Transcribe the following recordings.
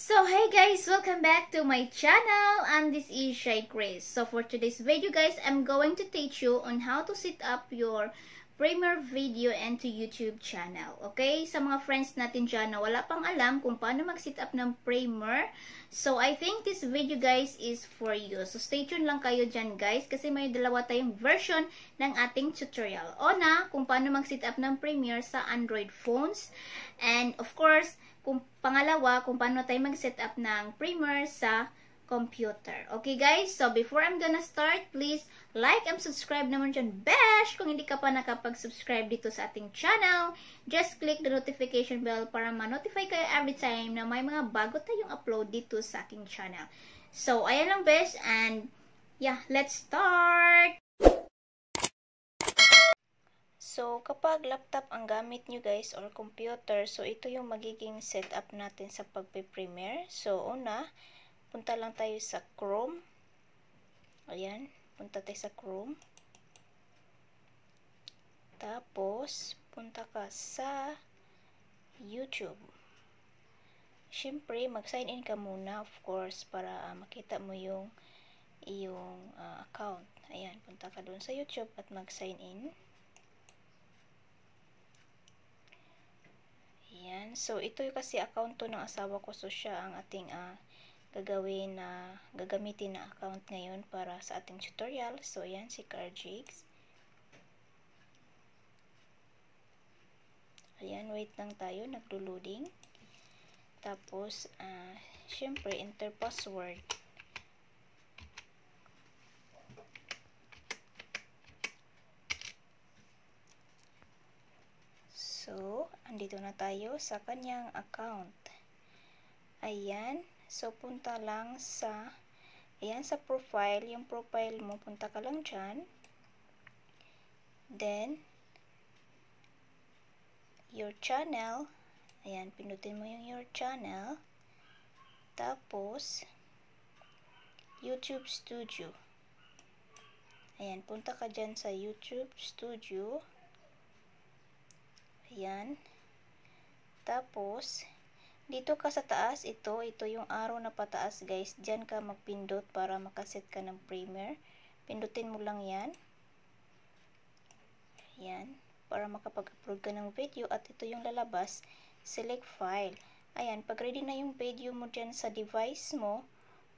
So, hey guys! Welcome back to my channel and this is Shai Grace. So, for today's video guys, I'm going to teach you on how to set up your Premiere video and to YouTube channel. Okay? Sa mga friends natin dyan na wala pang alam kung paano mag-set up ng Premiere. So, I think this video guys is for you. So, stay tuned lang kayo dyan guys kasi may dalawa tayong version ng ating tutorial. Una, kung paano mag-set up ng Premiere sa Android phones. And of course, kung pangalawa, kung paano tayo mag-set up ng primer sa computer. Okay guys, so before I'm gonna start, please like and subscribe naman dyan. Besh! Kung hindi ka pa nakapag-subscribe dito sa ating channel, just click the notification bell para ma-notify kayo every time na may mga bago tayong upload dito sa aking channel. So, ayan lang besh and yeah, let's start! So, kapag laptop ang gamit nyo guys or computer, so ito yung magiging setup natin sa pagpe-premiere. So, una, punta lang tayo sa Chrome. Ayan, punta tayo sa Chrome. Tapos, punta ka sa YouTube. Siyempre, mag-sign in ka muna, of course, para uh, makita mo yung yung uh, account. Ayan, punta ka doon sa YouTube at mag-sign in. Ayan. So, ito yung kasi account ng asawa ko. So, siya ang ating uh, gagawin na, gagamitin na account ngayon para sa ating tutorial. So, ayan, si Carjigs. Ayan, wait lang tayo. Naglo-loading. Tapos, uh, syempre, enter password. So, andito na tayo sa kanyang account. Ayan. So, punta lang sa, ayan sa profile. Yung profile mo, punta ka lang dyan. Then, your channel. Ayan, pinutin mo yung your channel. Tapos, YouTube Studio. Ayan, punta ka dyan sa YouTube Studio. Ayan. Tapos, dito ka sa taas, ito, ito yung arrow na pataas guys. Diyan ka magpindot para makaset ka ng primer. Pindutin mo lang yan. Ayan. Para makapag-upload ka ng video at ito yung lalabas, select file. Ayan, pag ready na yung video mo dyan sa device mo,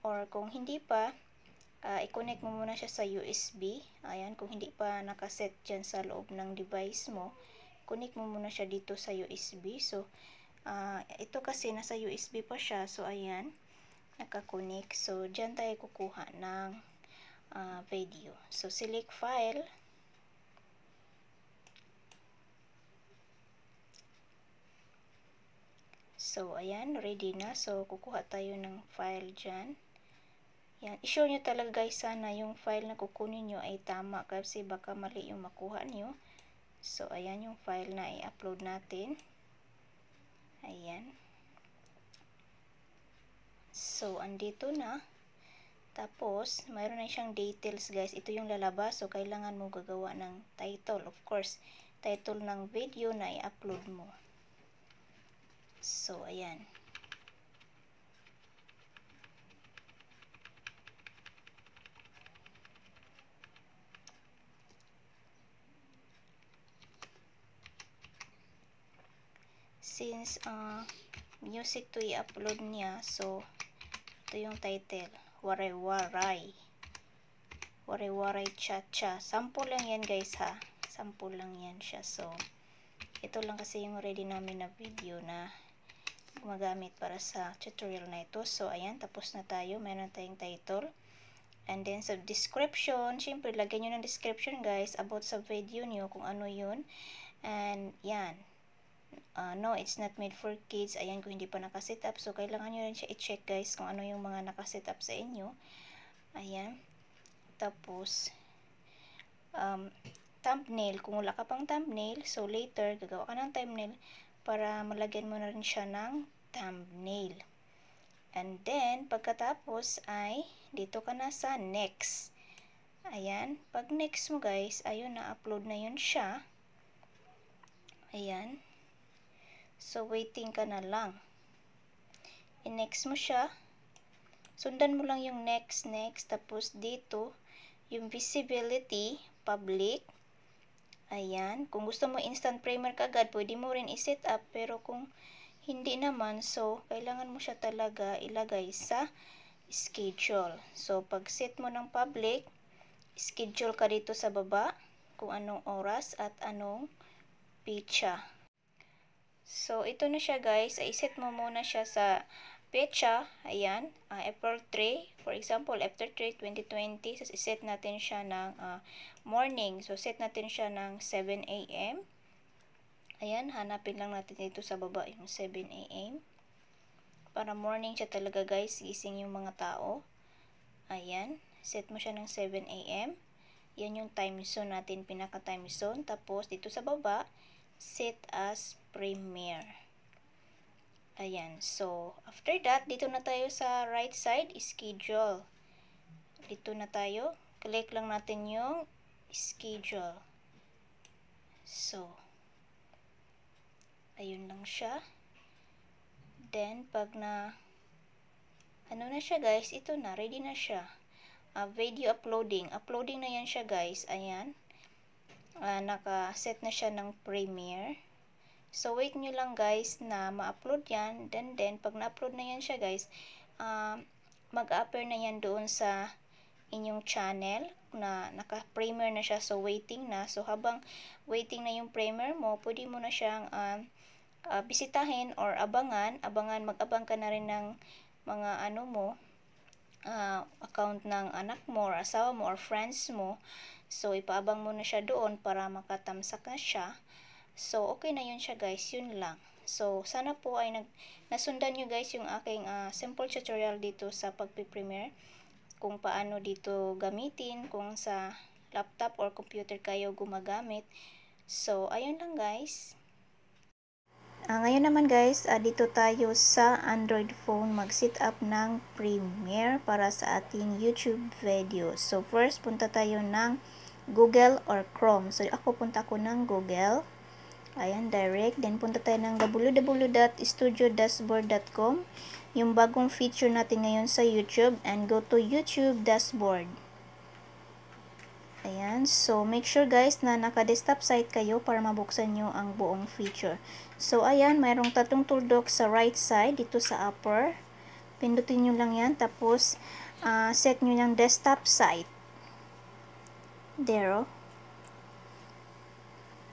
or kung hindi pa, uh, i-connect mo muna siya sa USB. Ayan, kung hindi pa nakaset dyan sa loob ng device mo, connect mo muna siya dito sa USB. So, uh, ito kasi nasa USB pa siya. So, ayan, nakakonek. So, dyan tayo kukuha ng uh, video. So, select file. So, ayan, ready na. So, kukuha tayo ng file dyan. Yan. I-show nyo talaga guys sana yung file na kukunin nyo ay tama kasi baka mali yung makuha nyo. So, ayan yung file na i-upload natin. Ayan. So, andito na. Tapos, mayroon na siyang details guys. Ito yung lalabas. So, kailangan mo gagawa ng title. Of course, title ng video na i-upload mo. So, ayan. since uh, music to i-upload niya so ito yung title waray waray waray waray cha cha sample lang yan guys ha sample lang yan siya so ito lang kasi yung ready namin na video na gumagamit para sa tutorial na ito so ayan tapos na tayo meron tayong title And then, sa description, syempre, lagyan nyo ng description, guys, about sa video niyo kung ano yun. And, yan uh, no, it's not made for kids. Ayan, ko, hindi pa nakaset up. So, kailangan nyo rin siya i-check guys kung ano yung mga nakaset up sa inyo. Ayan. Tapos, um, thumbnail. Kung wala ka pang thumbnail, so later, gagawa ka ng thumbnail para malagyan mo na rin siya ng thumbnail. And then, pagkatapos ay, dito ka na sa next. Ayan. Pag next mo guys, ayun na-upload na yun siya. Ayan. So, waiting ka na lang. I-next mo siya. Sundan mo lang yung next, next. Tapos, dito, yung visibility, public. Ayan. Kung gusto mo instant primer kagad, pwede mo rin i-set up. Pero kung hindi naman, so, kailangan mo siya talaga ilagay sa schedule. So, pag-set mo ng public, schedule ka dito sa baba kung anong oras at anong pitcha. So, ito na siya guys. I-set mo muna siya sa pecha. Ayan. Uh, April 3. For example, April 3, 2020. So, i-set natin siya ng uh, morning. So, set natin siya ng 7 a.m. Ayan. Hanapin lang natin dito sa baba yung 7 a.m. Para morning siya talaga guys. Gising yung mga tao. Ayan. Set mo siya ng 7 a.m. Yan yung time zone natin, pinaka time zone. Tapos, dito sa baba, set as premiere. Ayan. So, after that, dito na tayo sa right side, schedule. Dito na tayo. Click lang natin yung schedule. So, ayun lang siya. Then, pag na, ano na siya guys, ito na, ready na siya. Uh, video uploading. Uploading na yan siya guys. Ayan uh, naka-set na siya ng Premiere. So, wait nyo lang guys na ma-upload yan. Then, then, pag na-upload na yan siya guys, uh, mag-appear na yan doon sa inyong channel na naka-primer na siya. So, waiting na. So, habang waiting na yung primer mo, pwede mo na siyang uh, uh, bisitahin or abangan. Abangan, mag-abang ka na rin ng mga ano mo, uh, account ng anak mo or asawa mo or friends mo So, ipaabang muna siya doon para makatamsak na siya. So, okay na yun siya guys. Yun lang. So, sana po ay nag, nasundan nyo guys yung aking uh, simple tutorial dito sa pagpipremiere. Kung paano dito gamitin. Kung sa laptop or computer kayo gumagamit. So, ayun lang guys. Uh, ngayon naman guys, uh, dito tayo sa Android phone mag-set up ng Premiere para sa ating YouTube video. So first, punta tayo ng Google or Chrome. So, ako punta ko ng Google. Ayan, direct. Then, punta tayo ng www.studio-dashboard.com yung bagong feature natin ngayon sa YouTube and go to YouTube dashboard. Ayan. So, make sure guys na naka-desktop site kayo para mabuksan nyo ang buong feature. So, ayan. Mayroong tatlong tuldok sa right side, dito sa upper. Pindutin nyo lang yan. Tapos, uh, set nyo ng desktop site there.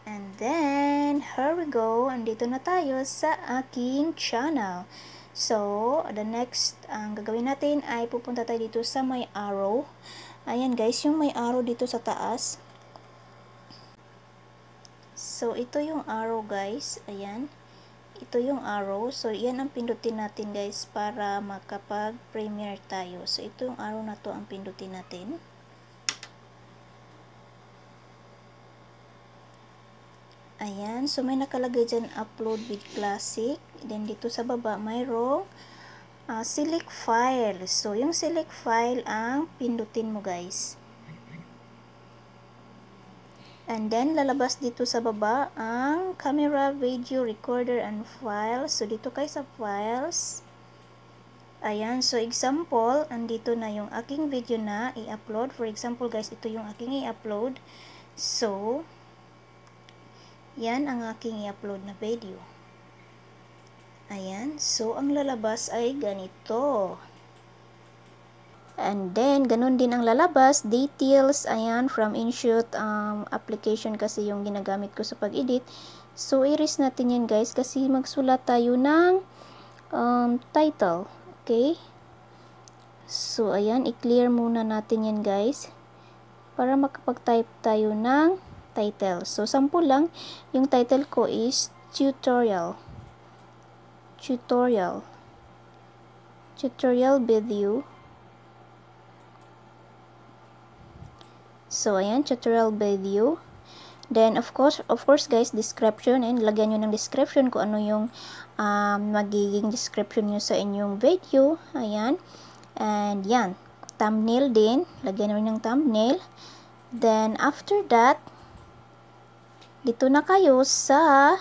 And then, here we go. Andito na tayo sa aking channel. So, the next, ang gagawin natin ay pupunta tayo dito sa may arrow. Ayan guys, yung may arrow dito sa taas. So, ito yung arrow guys. Ayan. Ito yung arrow. So, yan ang pindutin natin guys para makapag-premiere tayo. So, ito yung arrow na to ang pindutin natin. Ayan, so may nakalagay dyan upload with classic. Then dito sa baba mayroong uh, ah, select file. So yung select file ang pindutin mo guys. And then lalabas dito sa baba ang camera, video, recorder, and file. So dito kayo sa files. Ayan, so example, andito na yung aking video na i-upload. For example guys, ito yung aking i-upload. So, yan ang aking i-upload na video. Ayan. So, ang lalabas ay ganito. And then, ganun din ang lalabas. Details, ayan, from InShot um, application kasi yung ginagamit ko sa pag-edit. So, iris natin yan guys kasi magsulat tayo ng um, title. Okay? So, ayan, i-clear muna natin yan guys para makapag-type tayo ng title. So, sample lang. Yung title ko is tutorial. Tutorial. Tutorial video. So, ayan, tutorial video. Then, of course, of course guys, description. And lagyan nyo ng description kung ano yung um, magiging description nyo sa inyong video. Ayan. And, yan. Thumbnail din. Lagyan nyo ng thumbnail. Then, after that, dito na kayo sa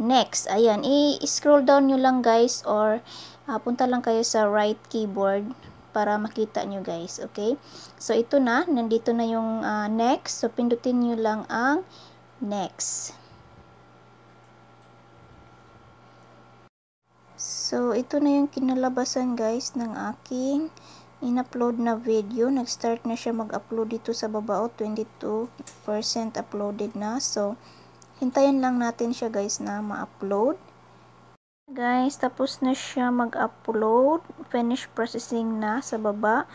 next. Ayan, i-scroll down nyo lang guys or uh, punta lang kayo sa right keyboard para makita nyo guys. Okay? So, ito na. Nandito na yung uh, next. So, pindutin nyo lang ang next. So, ito na yung kinalabasan guys ng aking in-upload na video. Nag-start na siya mag-upload dito sa babao. 22% uploaded na. So, hintayin lang natin siya guys na ma-upload. Guys, tapos na siya mag-upload. Finish processing na sa baba.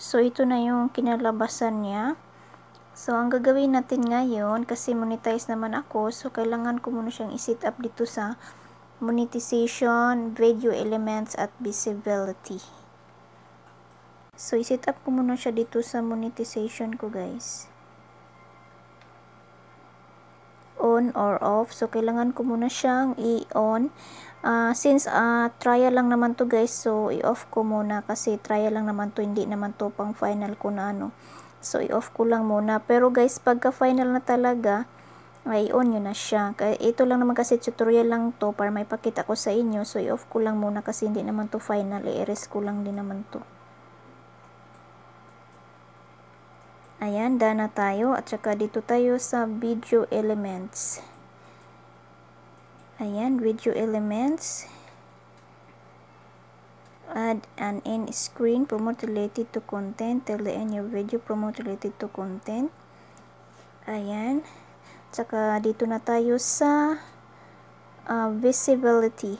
So, ito na yung kinalabasan niya. So, ang gagawin natin ngayon, kasi monetize naman ako, so kailangan ko muna siyang isit up dito sa monetization, video elements, at visibility. So, i-set up ko muna siya dito sa monetization ko, guys. On or off. So, kailangan ko muna siyang i-on. Uh, since uh, trial lang naman to guys, so i-off ko muna kasi trial lang naman to, hindi naman to pang final ko na ano. So, i-off ko lang muna. Pero guys, pagka final na talaga, ay on yun na siya. Ito lang naman kasi tutorial lang to para may pakita ko sa inyo. So, i-off ko lang muna kasi hindi naman to final. I-erase ko lang din naman to. Ayan, daan tayo. At saka dito tayo sa video elements. Ayan, video elements. Add an end screen, promote related to content. Tell the end your video, promote related to content. Ayan. At saka dito na tayo sa uh, visibility.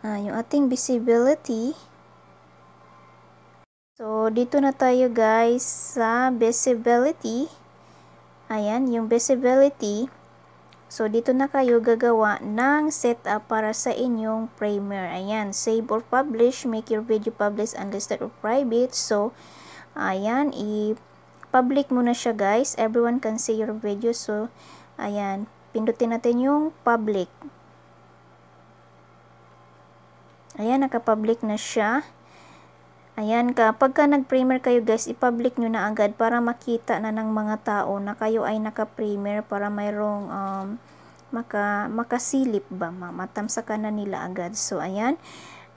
Uh, yung ating visibility So, dito na tayo guys sa visibility. Ayan, yung visibility. So, dito na kayo gagawa ng setup para sa inyong premiere. Ayan, save or publish. Make your video publish unlisted or private. So, ayan, i-public muna siya guys. Everyone can see your video. So, ayan, pindutin natin yung public. Ayan, nakapublic na siya. Ayan, kapag ka nag-primer kayo guys, i-public nyo na agad para makita na ng mga tao na kayo ay naka-primer para mayroong um, maka, makasilip ba, matamsa ka na nila agad. So, ayan.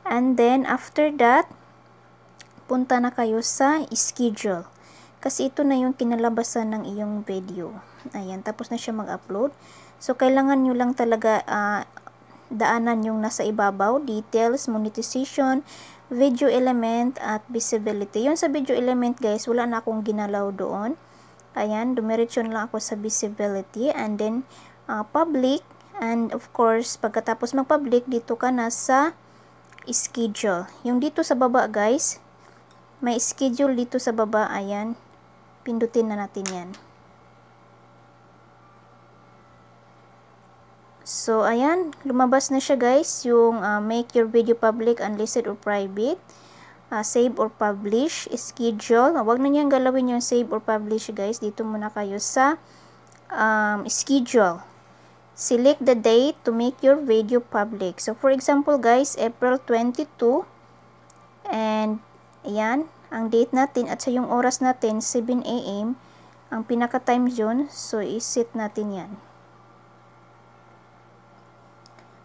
And then, after that, punta na kayo sa schedule. Kasi ito na yung kinalabasan ng iyong video. Ayan, tapos na siya mag-upload. So, kailangan nyo lang talaga uh, daanan yung nasa ibabaw, details, monetization, video element at visibility. Yung sa video element guys, wala na akong ginalaw doon. Ayan, dumiretsyon lang ako sa visibility and then uh, public and of course, pagkatapos mag-public, dito ka na sa schedule. Yung dito sa baba guys, may schedule dito sa baba, ayan, pindutin na natin yan. So, ayan, lumabas na siya guys, yung uh, make your video public, unlisted or private, uh, save or publish, schedule. Huwag na niyang galawin yung save or publish guys. Dito muna kayo sa um, schedule. Select the date to make your video public. So, for example guys, April 22. And, ayan, ang date natin at sa yung oras natin, 7 a.m. Ang pinaka-time zone. So, isit natin yan.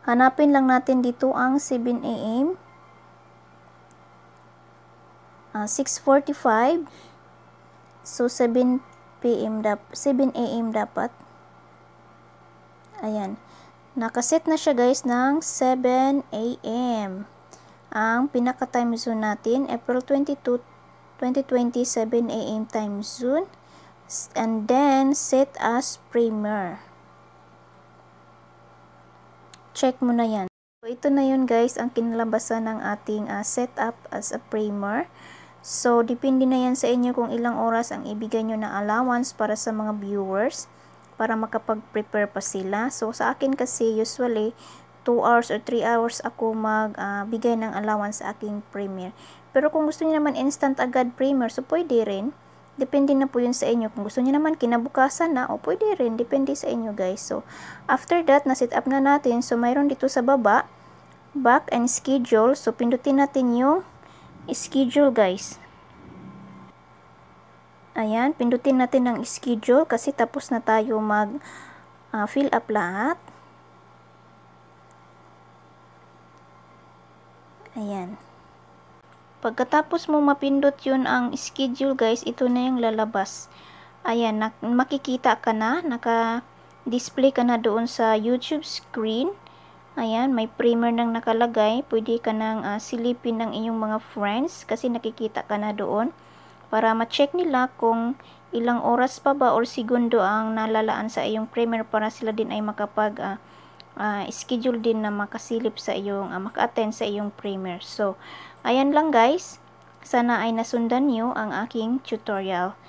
Hanapin lang natin dito ang 7 a.m. Uh, 6.45. So, 7 p.m. 7 a.m. dapat. Ayan. Nakaset na siya guys ng 7 a.m. Ang pinaka-time zone natin, April 22, 2020, 7 a.m. time zone. And then, set as primer check mo na yan. So, ito na yun guys, ang kinalabasan ng ating uh, setup as a primer. So, depende na yan sa inyo kung ilang oras ang ibigay nyo na allowance para sa mga viewers para makapag-prepare pa sila. So, sa akin kasi usually 2 hours or 3 hours ako magbigay ah, uh, ng allowance sa aking primer. Pero kung gusto niyo naman instant agad primer, so pwede rin. Depende na po yun sa inyo. Kung gusto niyo naman kinabukasan na o pwede rin. Depende sa inyo guys. So, after that, na-set up na natin. So, mayroon dito sa baba. Back and schedule. So, pindutin natin yung schedule guys. Ayan, pindutin natin ang schedule kasi tapos na tayo mag uh, fill up lahat. Ayan. Pagkatapos mo mapindot yun ang schedule guys, ito na yung lalabas. Ayan, makikita ka na, naka-display ka na doon sa YouTube screen. Ayan, may primer nang nakalagay. Pwede ka nang uh, silipin ng iyong mga friends kasi nakikita ka na doon para ma-check nila kung ilang oras pa ba or segundo ang nalalaan sa iyong primer para sila din ay makapag uh, uh, schedule din na makasilip sa iyong, uh, maka-attend sa iyong premiere. So, ayan lang guys. Sana ay nasundan niyo ang aking tutorial.